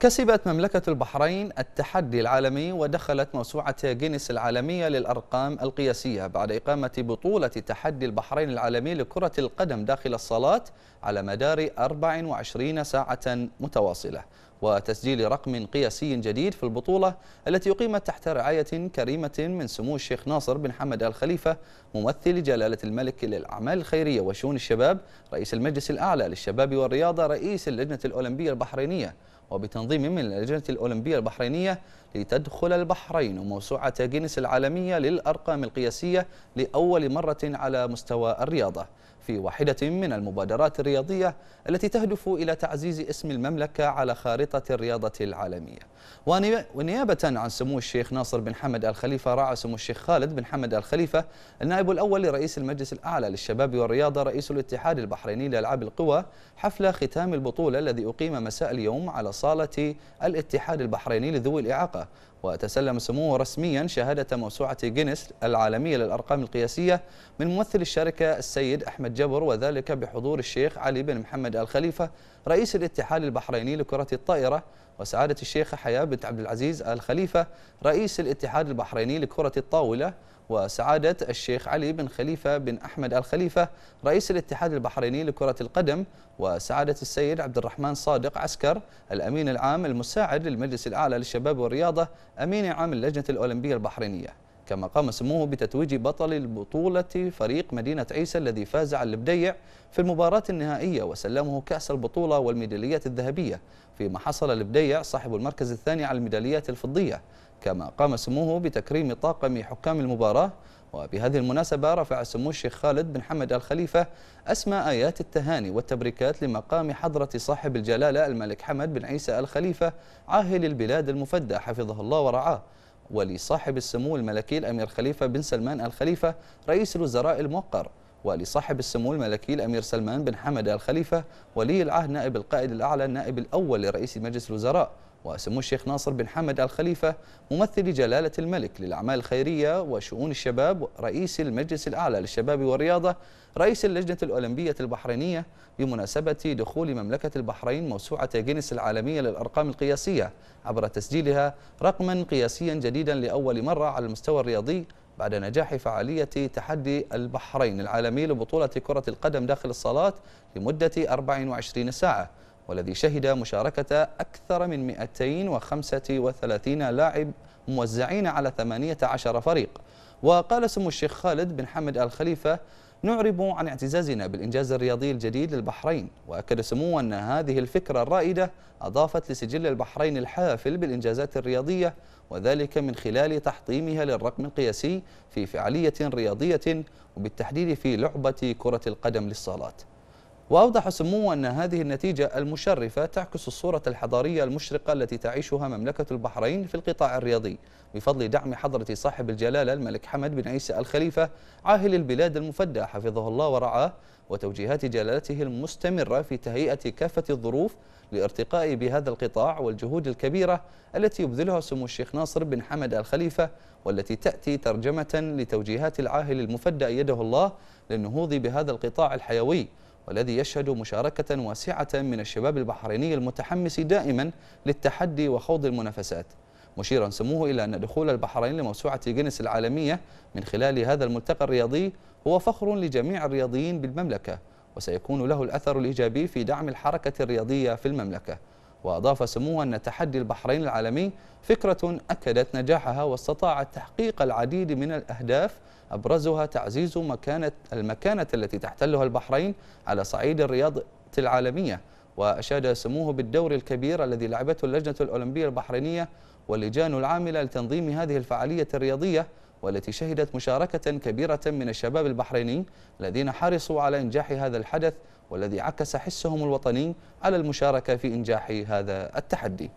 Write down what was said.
كسبت مملكة البحرين التحدي العالمي ودخلت موسوعة جينيس العالمية للأرقام القياسية بعد إقامة بطولة تحدي البحرين العالمي لكرة القدم داخل الصالات على مدار 24 ساعة متواصلة وتسجيل رقم قياسي جديد في البطولة التي أقيمت تحت رعاية كريمة من سمو الشيخ ناصر بن حمد الخليفة ممثل جلالة الملك للأعمال الخيرية وشؤون الشباب رئيس المجلس الأعلى للشباب والرياضة رئيس اللجنة الأولمبية البحرينية وبتنظيم من اللجنة الأولمبية البحرينية لتدخل البحرين موسوعة جينيس العالمية للأرقام القياسية لأول مرة على مستوى الرياضة في واحدة من المبادرات الرياضية التي تهدف إلى تعزيز اسم المملكة على خارطة الرياضة العالمية ونيابة عن سمو الشيخ ناصر بن حمد الخليفة راعى سمو الشيخ خالد بن حمد الخليفة النائب الأول لرئيس المجلس الأعلى للشباب والرياضة رئيس الاتحاد البحريني لألعاب القوى حفل ختام البطولة الذي أقيم مساء اليوم على صالة الاتحاد البحريني لذوي الإعاقة وتسلم سموه رسميا شهادة موسوعة جينيس العالمية للأرقام القياسية من ممثل الشركة السيد أحمد جبر وذلك بحضور الشيخ علي بن محمد الخليفة رئيس الاتحاد البحريني لكرة الطائرة وسعادة الشيخة حياة بنت عبد العزيز الخليفة رئيس الاتحاد البحريني لكرة الطاولة وسعادة الشيخ علي بن خليفة بن أحمد الخليفة رئيس الاتحاد البحريني لكرة القدم وسعادة السيد عبد الرحمن صادق عسكر الأمين العام المساعد للمجلس الأعلى للشباب والرياضة أمين عام اللجنة الأولمبية البحرينية كما قام سموه بتتويج بطل البطولة فريق مدينة عيسى الذي فاز على البديع في المباراة النهائية وسلمه كأس البطولة والميداليات الذهبية فيما حصل البديع صاحب المركز الثاني على الميداليات الفضية كما قام سموه بتكريم طاقم حكام المباراة وبهذه المناسبة رفع سمو الشيخ خالد بن حمد الخليفة أسمى آيات التهاني والتبريكات لمقام حضرة صاحب الجلالة الملك حمد بن عيسى الخليفة عاهل البلاد المفدى حفظه الله ورعاه ولصاحب السمو الملكي الأمير خليفة بن سلمان الخليفة رئيس الوزراء الموقر ولصاحب السمو الملكي الأمير سلمان بن حمد الخليفة ولي العهد نائب القائد الأعلى النائب الأول لرئيس مجلس الوزراء وسمو الشيخ ناصر بن حمد الخليفة ممثل جلالة الملك للأعمال الخيرية وشؤون الشباب رئيس المجلس الأعلى للشباب والرياضة رئيس اللجنة الأولمبية البحرينية بمناسبة دخول مملكة البحرين موسوعة جينيس العالمية للأرقام القياسية عبر تسجيلها رقما قياسيا جديدا لأول مرة على المستوى الرياضي بعد نجاح فعالية تحدي البحرين العالمي لبطولة كرة القدم داخل الصالات لمدة 24 ساعة والذي شهد مشاركة أكثر من 235 لاعب موزعين على 18 فريق وقال سمو الشيخ خالد بن حمد الخليفة نعرب عن اعتزازنا بالإنجاز الرياضي الجديد للبحرين وأكد سموه أن هذه الفكرة الرائدة أضافت لسجل البحرين الحافل بالإنجازات الرياضية وذلك من خلال تحطيمها للرقم القياسي في فعالية رياضية وبالتحديد في لعبة كرة القدم للصالات وأوضح سموه أن هذه النتيجة المشرفة تعكس الصورة الحضارية المشرقة التي تعيشها مملكة البحرين في القطاع الرياضي بفضل دعم حضرة صاحب الجلالة الملك حمد بن عيسى الخليفة عاهل البلاد المفدى حفظه الله ورعاه وتوجيهات جلالته المستمرة في تهيئة كافة الظروف لارتقاء بهذا القطاع والجهود الكبيرة التي يبذلها سمو الشيخ ناصر بن حمد الخليفة والتي تأتي ترجمة لتوجيهات العاهل المفدى أيده الله للنهوض بهذا القطاع الحيوي والذي يشهد مشاركة واسعة من الشباب البحريني المتحمس دائما للتحدي وخوض المنافسات مشيرا سموه إلى أن دخول البحرين لموسوعة جينيس العالمية من خلال هذا الملتقى الرياضي هو فخر لجميع الرياضيين بالمملكة وسيكون له الأثر الإيجابي في دعم الحركة الرياضية في المملكة وأضاف سموه أن تحدي البحرين العالمي فكرة أكدت نجاحها واستطاعت تحقيق العديد من الأهداف أبرزها تعزيز مكانة المكانة التي تحتلها البحرين على صعيد الرياضة العالمية وأشاد سموه بالدور الكبير الذي لعبته اللجنة الأولمبية البحرينية واللجان العاملة لتنظيم هذه الفعالية الرياضية والتي شهدت مشاركة كبيرة من الشباب البحريني الذين حرصوا على إنجاح هذا الحدث والذي عكس حسهم الوطني على المشاركة في إنجاح هذا التحدي